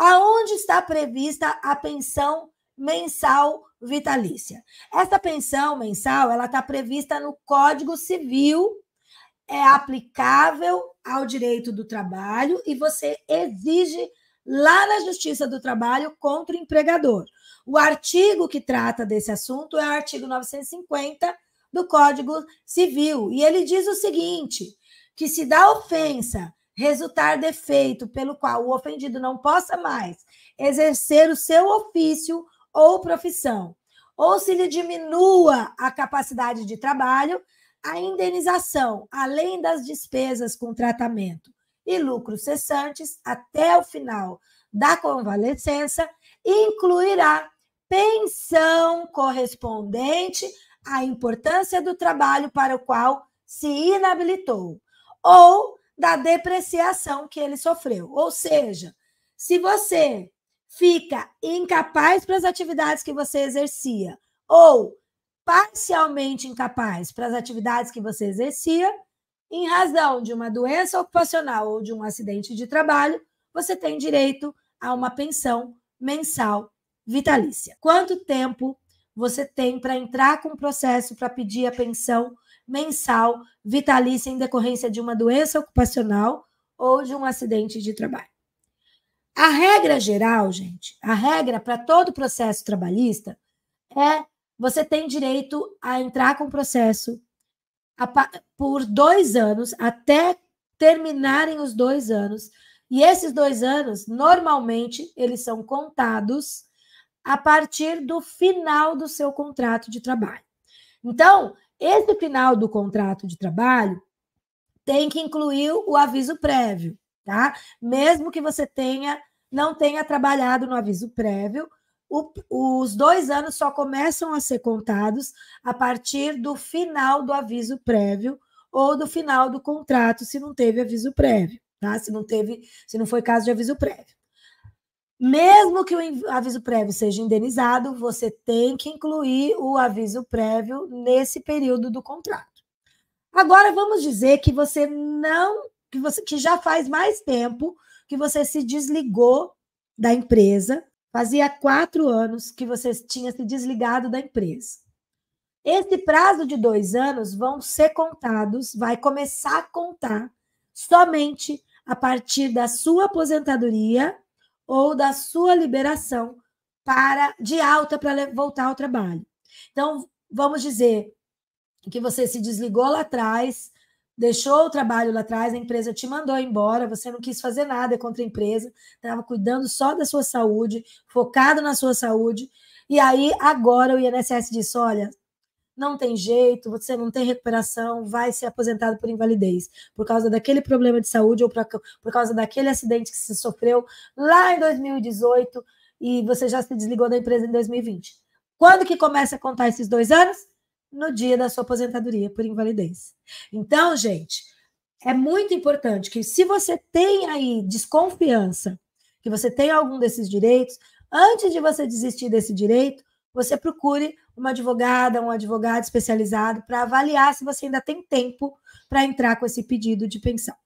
Aonde está prevista a pensão mensal vitalícia? Essa pensão mensal, ela está prevista no Código Civil, é aplicável ao direito do trabalho e você exige lá na Justiça do Trabalho contra o empregador. O artigo que trata desse assunto é o artigo 950 do Código Civil, e ele diz o seguinte: que se dá ofensa resultar defeito pelo qual o ofendido não possa mais exercer o seu ofício ou profissão, ou se lhe diminua a capacidade de trabalho, a indenização, além das despesas com tratamento e lucros cessantes até o final da convalescença, incluirá pensão correspondente à importância do trabalho para o qual se inabilitou, ou da depreciação que ele sofreu. Ou seja, se você fica incapaz para as atividades que você exercia ou parcialmente incapaz para as atividades que você exercia, em razão de uma doença ocupacional ou de um acidente de trabalho, você tem direito a uma pensão mensal vitalícia. Quanto tempo você tem para entrar com o processo para pedir a pensão mensal vitalícia em decorrência de uma doença ocupacional ou de um acidente de trabalho. A regra geral, gente, a regra para todo processo trabalhista é você tem direito a entrar com o processo por dois anos, até terminarem os dois anos. E esses dois anos, normalmente, eles são contados a partir do final do seu contrato de trabalho. Então, esse final do contrato de trabalho tem que incluir o aviso prévio, tá? Mesmo que você tenha não tenha trabalhado no aviso prévio, o, os dois anos só começam a ser contados a partir do final do aviso prévio ou do final do contrato, se não teve aviso prévio, tá? Se não teve, se não foi caso de aviso prévio. Mesmo que o aviso prévio seja indenizado, você tem que incluir o aviso prévio nesse período do contrato. Agora vamos dizer que você não, que você que já faz mais tempo que você se desligou da empresa, fazia quatro anos que você tinha se desligado da empresa. Esse prazo de dois anos vão ser contados, vai começar a contar somente a partir da sua aposentadoria ou da sua liberação para de alta para voltar ao trabalho. Então, vamos dizer que você se desligou lá atrás, deixou o trabalho lá atrás, a empresa te mandou embora, você não quis fazer nada contra a empresa, estava cuidando só da sua saúde, focado na sua saúde. E aí, agora o INSS disse: olha, não tem jeito, você não tem recuperação, vai ser aposentado por invalidez, por causa daquele problema de saúde ou por, por causa daquele acidente que se sofreu lá em 2018 e você já se desligou da empresa em 2020. Quando que começa a contar esses dois anos? No dia da sua aposentadoria por invalidez. Então, gente, é muito importante que se você tem aí desconfiança que você tem algum desses direitos, antes de você desistir desse direito, você procure uma advogada, um advogado especializado para avaliar se você ainda tem tempo para entrar com esse pedido de pensão.